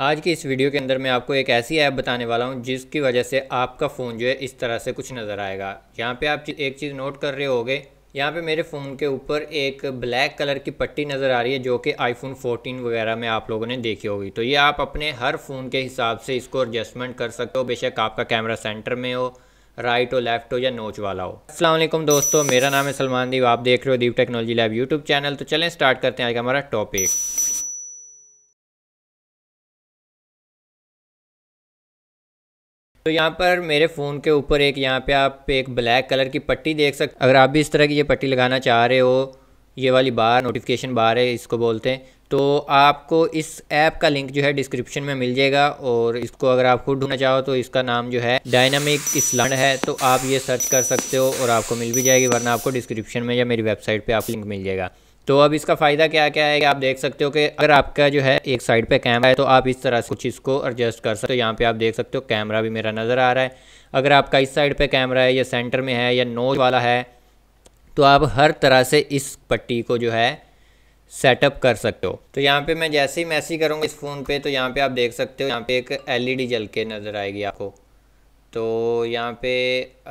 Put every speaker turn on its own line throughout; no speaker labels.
आज की इस वीडियो के अंदर मैं आपको एक ऐसी ऐप बताने वाला हूं जिसकी वजह से आपका फ़ोन जो है इस तरह से कुछ नज़र आएगा यहाँ पे आप एक चीज़ नोट कर रहे होगे यहाँ पे मेरे फ़ोन के ऊपर एक ब्लैक कलर की पट्टी नज़र आ रही है जो कि आईफोन 14 वगैरह में आप लोगों ने देखी होगी तो ये आप अपने हर फ़ोन के हिसाब से इसको एडजस्टमेंट कर सकते हो बेशक आपका कैमरा सेंटर में हो राइट हो लेफ्ट हो या नोच वाला हो असलम दोस्तों मेरा नाम है सलमान दीव आप देख रहे हो Deep technology lab YouTube channel तो चलें स्टार्ट करते हैं आज का हमारा टॉपिक तो यहाँ पर मेरे फ़ोन के ऊपर एक यहाँ पे आप एक ब्लैक कलर की पट्टी देख सकते अगर आप भी इस तरह की ये पट्टी लगाना चाह रहे हो ये वाली बार नोटिफिकेशन बार है इसको बोलते हैं तो आपको इस ऐप का लिंक जो है डिस्क्रिप्शन में मिल जाएगा और इसको अगर आप खुद ढूंढना चाहो तो इसका नाम जो है डायनामिक इस्लैंड है तो आप ये सर्च कर सकते हो और आपको मिल भी जाएगी वरना आपको डिस्क्रिप्शन में या मेरी वेबसाइट पर आप लिंक मिल जाएगा तो अब इसका फ़ायदा क्या क्या है कि आप देख सकते हो कि अगर आपका जो है एक साइड पे कैमरा है तो आप इस तरह से कुछ इसको एडजस्ट कर सकते हो यहाँ पे आप देख सकते हो कैमरा भी मेरा नज़र आ रहा है अगर आपका इस साइड पे कैमरा है या सेंटर में है या नोज वाला है तो आप हर तरह से इस पट्टी को जो है सेटअप कर सकते हो तो यहाँ पे मैं जैसे ही मैसेज करूँगा इस फ़ोन पे तो यहाँ पे आप देख सकते हो यहाँ पे एक एल e जल के नज़र आएगी आपको तो यहाँ पे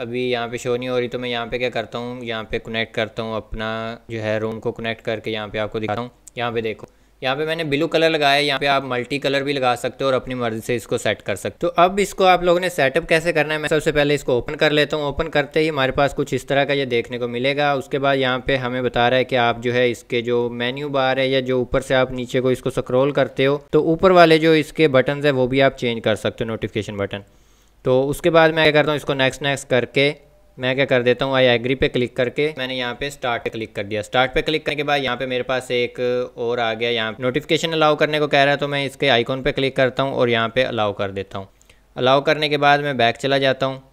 अभी यहाँ पे शो नहीं हो रही तो मैं यहाँ पे क्या करता हूँ यहाँ पे कनेक्ट करता हूँ अपना जो है रूम को कनेक्ट करके यहाँ पे आपको दिखाता हूँ यहाँ पे देखो यहाँ पे मैंने ब्लू कलर लगाया यहाँ पे आप मल्टी कलर भी लगा सकते हो और अपनी मर्जी से इसको सेट कर सकते हो तो अब इसको आप लोगों ने सेटअप कैसे करना है मैं सबसे पहले इसको ओपन कर लेता हूँ ओपन करते ही हमारे पास कुछ इस तरह का ये देखने को मिलेगा उसके बाद यहाँ पे हमें बता रहा है कि आप जो है इसके जो मेन्यू बार है या जो ऊपर से आप नीचे को इसको स्क्रोल करते हो तो ऊपर वाले जो इसके बटन है वो भी आप चेंज कर सकते हो नोटिफिकेशन बटन तो उसके बाद मैं क्या करता हूँ इसको नेक्स्ट नेक्स्ट करके मैं क्या कर देता हूँ आई एग्री पे क्लिक करके मैंने यहाँ पे स्टार्ट पे क्लिक कर दिया स्टार्ट पे क्लिक करने के बाद यहाँ पे मेरे पास एक और आ गया यहाँ नोटिफिकेशन अलाउ करने को कह रहा है तो मैं इसके आइकॉन पे क्लिक करता हूँ और यहाँ पे अलाउ कर देता हूँ अलाउ करने के बाद मैं बैक चला जाता हूँ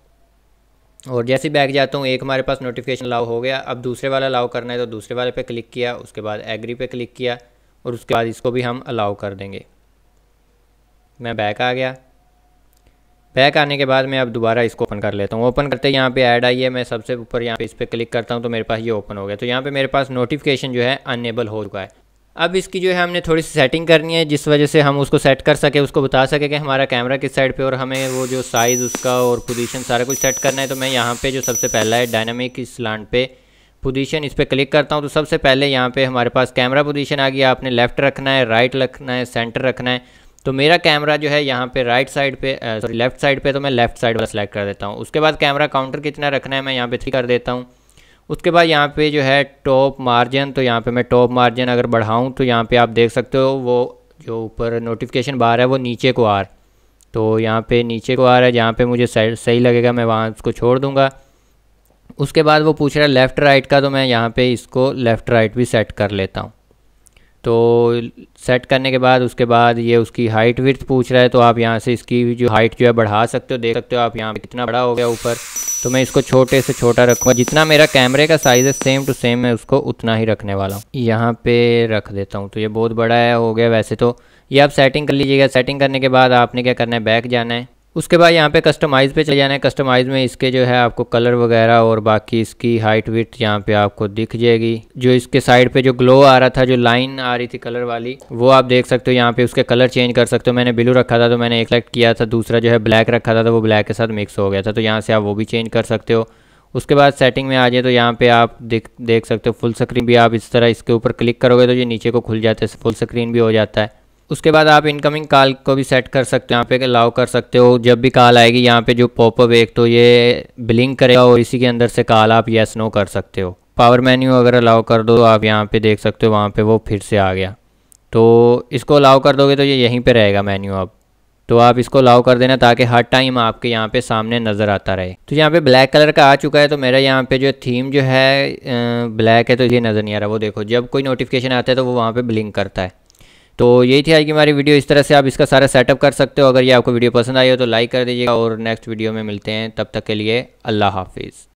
और जैसे ही बैक जाता हूँ एक हमारे पास नोटिफिकेशन अलाउ हो गया अब दूसरे वाला अलाउ करना है तो दूसरे वाले पर क्लिक किया उसके बाद एग्री पे क्लिक किया और उसके बाद इसको भी हम अलाउ कर देंगे मैं बैक आ गया पैक आने के बाद मैं अब दोबारा इसको ओपन कर लेता हूँ ओपन करते यहाँ पे ऐड आई है मैं सबसे ऊपर यहाँ पे इस पर क्लिक करता हूँ तो मेरे पास ये ओपन हो गया तो यहाँ पे मेरे पास नोटिफिकेशन जो है अनेबल हो चुका है अब इसकी जो है हमने थोड़ी सी सेटिंग करनी है जिस वजह से हम उसको सेट कर सके उसको बता सके कि हमारा कैमरा किस साइड पर और हमें वो जो साइज़ उसका और पोजीशन सारा कुछ सेट करना है तो मैं यहाँ पे जो सबसे पहला है डायनामिक स्लान पे पोजीशन इस पर क्लिक करता हूँ तो सबसे पहले यहाँ पे हमारे पास कैमरा पोजीशन आ गया आपने लेफ़्ट रखना है राइट रखना है सेंटर रखना है तो मेरा कैमरा जो है यहाँ पे राइट साइड पे सॉरी लेफ्ट साइड पे तो मैं लेफ्ट साइड वाला सेलेक्ट कर देता हूँ उसके बाद कैमरा काउंटर कितना रखना है मैं यहाँ पे थ्री कर देता हूँ उसके बाद यहाँ पे जो है टॉप मार्जिन तो यहाँ पे मैं टॉप मार्जिन अगर बढ़ाऊँ तो यहाँ पे आप देख सकते हो वो जो ऊपर नोटिफिकेशन बार है वो नीचे को आ तो यहाँ पर नीचे को आ रहा है जहाँ पर मुझे सही लगेगा मैं वहाँ उसको छोड़ दूँगा उसके बाद वो पूछ रहा है लेफ़्ट राइट का तो मैं यहाँ पर इसको लेफ़्ट राइट भी सेट कर लेता हूँ तो सेट करने के बाद उसके बाद ये उसकी हाइट विर्थ पूछ रहा है तो आप यहाँ से इसकी जो हाइट जो है बढ़ा सकते हो देख सकते हो आप यहाँ पे कितना बड़ा हो गया ऊपर तो मैं इसको छोटे से छोटा रखूँगा जितना मेरा कैमरे का साइज़ है सेम टू सेम मैं उसको उतना ही रखने वाला हूँ यहाँ पे रख देता हूँ तो ये बहुत बड़ा है हो गया वैसे तो ये आप सेटिंग कर लीजिएगा सेटिंग करने के बाद आपने क्या करना है बैक जाना है उसके बाद यहाँ पे कस्टमाइज़ पे चले जाना है कस्टमाइज़ में इसके जो है आपको कलर वगैरह और बाकी इसकी हाइट विथ यहाँ पे आपको दिख जाएगी जो इसके साइड पे जो ग्लो आ रहा था जो लाइन आ रही थी कलर वाली वो आप देख सकते हो यहाँ पे उसके कलर चेंज कर सकते हो मैंने ब्लू रखा था तो मैंने एक किया था दूसरा जो है ब्लैक रखा था तो वो ब्लैक के साथ मिक्स हो गया था तो यहाँ से आप वो भी चेंज कर सकते हो उसके बाद सेटिंग में आ जाए तो यहाँ पे आप देख देख सकते हो फुल स्क्रीन भी आप इस तरह इसके ऊपर क्लिक करोगे तो ये नीचे को खुल जाता है फुल स्क्रीन भी हो जाता है उसके बाद आप इनकमिंग कॉल को भी सेट कर सकते हो यहाँ पे अलाउ कर सकते हो जब भी कॉल आएगी यहाँ पे जो पॉपअप एक तो ये ब्लिंक करेगा और इसी के अंदर से कॉल आप येस नो कर सकते हो पावर मेन्यू अगर अलाउ कर दो आप यहाँ पे देख सकते हो वहाँ पे वो फिर से आ गया तो इसको अलाउ कर दोगे तो ये यहीं पर रहेगा मेन्यू अब तो आप इसको अलाउ कर देना ताकि हर टाइम आपके यहाँ पे सामने नज़र आता रहे तो यहाँ पे ब्लैक कलर का आ चुका है तो मेरा यहाँ पे जो थीम जो है ब्लैक है तो ये नज़र नहीं आ रहा वो देखो जब कोई नोटिफिकेशन आता है तो वो वहाँ पर ब्लिंक करता है तो यही थी आज की हमारी वीडियो इस तरह से आप इसका सारा सेटअप कर सकते हो अगर ये आपको वीडियो पसंद आई हो तो लाइक कर दीजिएगा और नेक्स्ट वीडियो में मिलते हैं तब तक के लिए अल्लाह हाफिज़